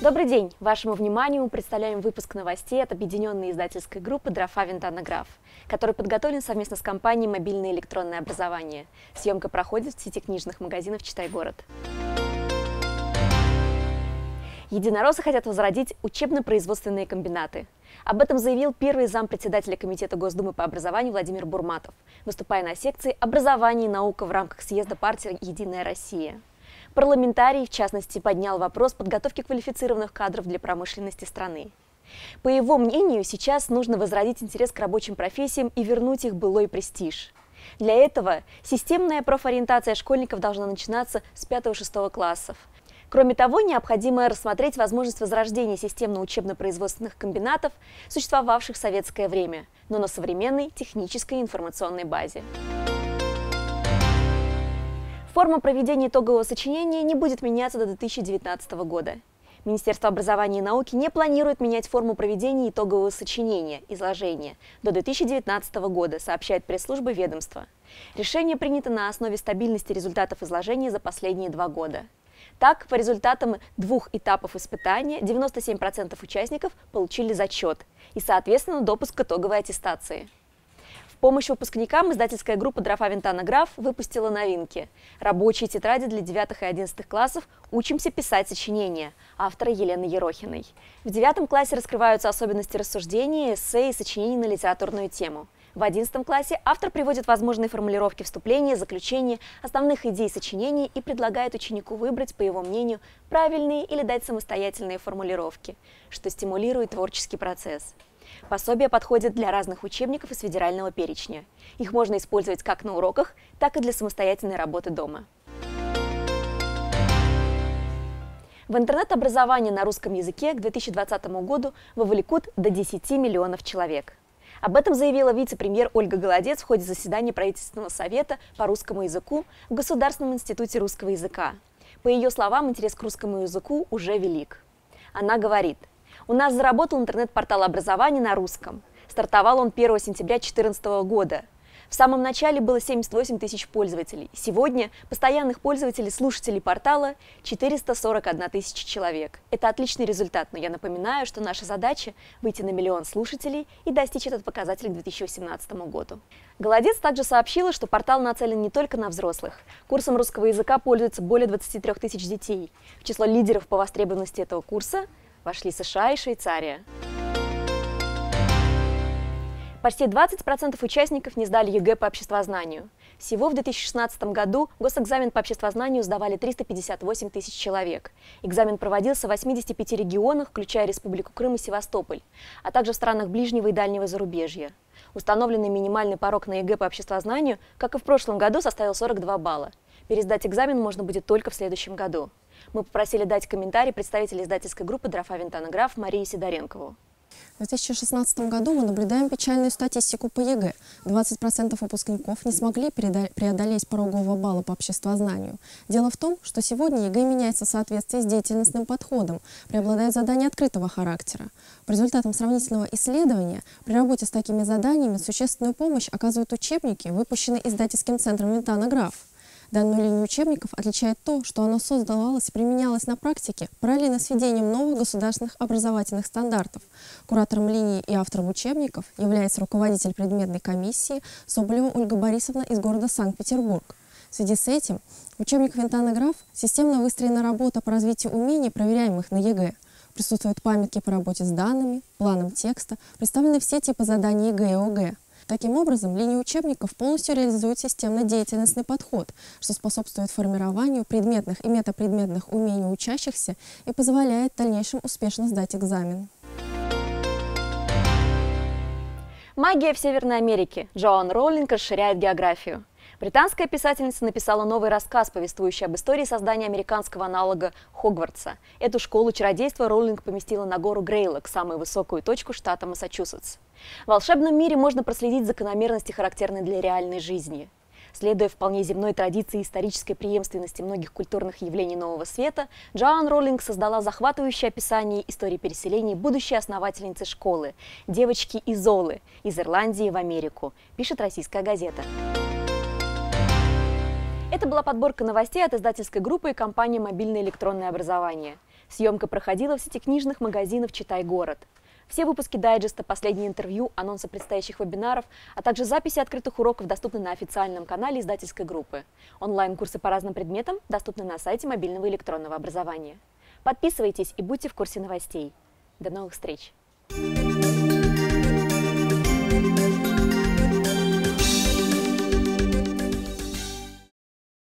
Добрый день! Вашему вниманию мы представляем выпуск новостей от объединенной издательской группы «Дрофа Винтонограф», который подготовлен совместно с компанией «Мобильное электронное образование». Съемка проходит в сети книжных магазинов «Читай город». Единороссы хотят возродить учебно-производственные комбинаты. Об этом заявил первый зам председателя Комитета Госдумы по образованию Владимир Бурматов, выступая на секции «Образование и наука» в рамках съезда партии «Единая Россия». Парламентарий, в частности, поднял вопрос подготовки квалифицированных кадров для промышленности страны. По его мнению, сейчас нужно возродить интерес к рабочим профессиям и вернуть их былой престиж. Для этого системная профориентация школьников должна начинаться с 5-6 классов. Кроме того, необходимо рассмотреть возможность возрождения системно-учебно-производственных комбинатов, существовавших в советское время, но на современной технической информационной базе. Форма проведения итогового сочинения не будет меняться до 2019 года. Министерство образования и науки не планирует менять форму проведения итогового сочинения, изложения, до 2019 года, сообщает пресс-служба ведомства. Решение принято на основе стабильности результатов изложения за последние два года. Так, по результатам двух этапов испытания 97% участников получили зачет и, соответственно, допуск к итоговой аттестации помощь выпускникам издательская группа «Дрофа Винтана Граф» выпустила новинки. Рабочие тетради для 9 и 11 классов «Учимся писать сочинения» автора Елены Ерохиной. В 9 классе раскрываются особенности рассуждений, эссе и сочинений на литературную тему. В 11 классе автор приводит возможные формулировки вступления, заключения, основных идей сочинений и предлагает ученику выбрать, по его мнению, правильные или дать самостоятельные формулировки, что стимулирует творческий процесс. Пособия подходят для разных учебников из федерального перечня. Их можно использовать как на уроках, так и для самостоятельной работы дома. В интернет-образование на русском языке к 2020 году вовлекут до 10 миллионов человек. Об этом заявила вице-премьер Ольга Голодец в ходе заседания правительственного совета по русскому языку в Государственном институте русского языка. По ее словам, интерес к русскому языку уже велик. Она говорит, у нас заработал интернет-портал образования на русском. Стартовал он 1 сентября 2014 года. В самом начале было 78 тысяч пользователей. Сегодня постоянных пользователей, слушателей портала 441 тысяча человек. Это отличный результат, но я напоминаю, что наша задача – выйти на миллион слушателей и достичь этот показатель к 2018 году. Голодец также сообщила, что портал нацелен не только на взрослых. Курсом русского языка пользуются более 23 тысяч детей. В число лидеров по востребованности этого курса – Вошли США и Швейцария. Почти 20% участников не сдали ЕГЭ по обществознанию. Всего в 2016 году госэкзамен по обществознанию сдавали 358 тысяч человек. Экзамен проводился в 85 регионах, включая Республику Крым и Севастополь, а также в странах ближнего и дальнего зарубежья. Установленный минимальный порог на ЕГЭ по обществознанию, как и в прошлом году, составил 42 балла. Пересдать экзамен можно будет только в следующем году. Мы попросили дать комментарий представителя издательской группы «Дрофа Винтонограф» Марии Сидоренкову. В 2016 году мы наблюдаем печальную статистику по ЕГЭ. 20% выпускников не смогли преодолеть порогового балла по обществознанию. Дело в том, что сегодня ЕГЭ меняется в соответствии с деятельностным подходом, преобладают задания открытого характера. По результатам сравнительного исследования, при работе с такими заданиями существенную помощь оказывают учебники, выпущенные издательским центром «Винтанограф». Данную линию учебников отличает то, что она создавалась и применялась на практике параллельно с введением новых государственных образовательных стандартов. Куратором линии и автором учебников является руководитель предметной комиссии Соболева Ольга Борисовна из города Санкт-Петербург. В связи с этим учебник Винтана Граф системно выстроена работа по развитию умений, проверяемых на ЕГЭ. Присутствуют памятки по работе с данными, планом текста, представлены все типы заданий ЕГЭ и ОГЭ. Таким образом, линия учебников полностью реализует системно-деятельностный подход, что способствует формированию предметных и метапредметных умений учащихся и позволяет в дальнейшем успешно сдать экзамен. Магия в Северной Америке. Джоан Роллинг расширяет географию. Британская писательница написала новый рассказ, повествующий об истории создания американского аналога Хогвартса. Эту школу чародейства Роллинг поместила на гору Грейлок, самую высокую точку штата Массачусетс. В волшебном мире можно проследить закономерности, характерные для реальной жизни. Следуя вполне земной традиции исторической преемственности многих культурных явлений Нового Света, Джоан Роллинг создала захватывающее описание истории переселений будущей основательницы школы, девочки Изолы, из Ирландии в Америку, пишет российская газета. Это была подборка новостей от издательской группы и компании «Мобильное электронное образование». Съемка проходила в сети книжных магазинов «Читай город». Все выпуски дайджеста, последние интервью, анонсы предстоящих вебинаров, а также записи открытых уроков доступны на официальном канале издательской группы. Онлайн-курсы по разным предметам доступны на сайте мобильного электронного образования. Подписывайтесь и будьте в курсе новостей. До новых встреч! Thank you.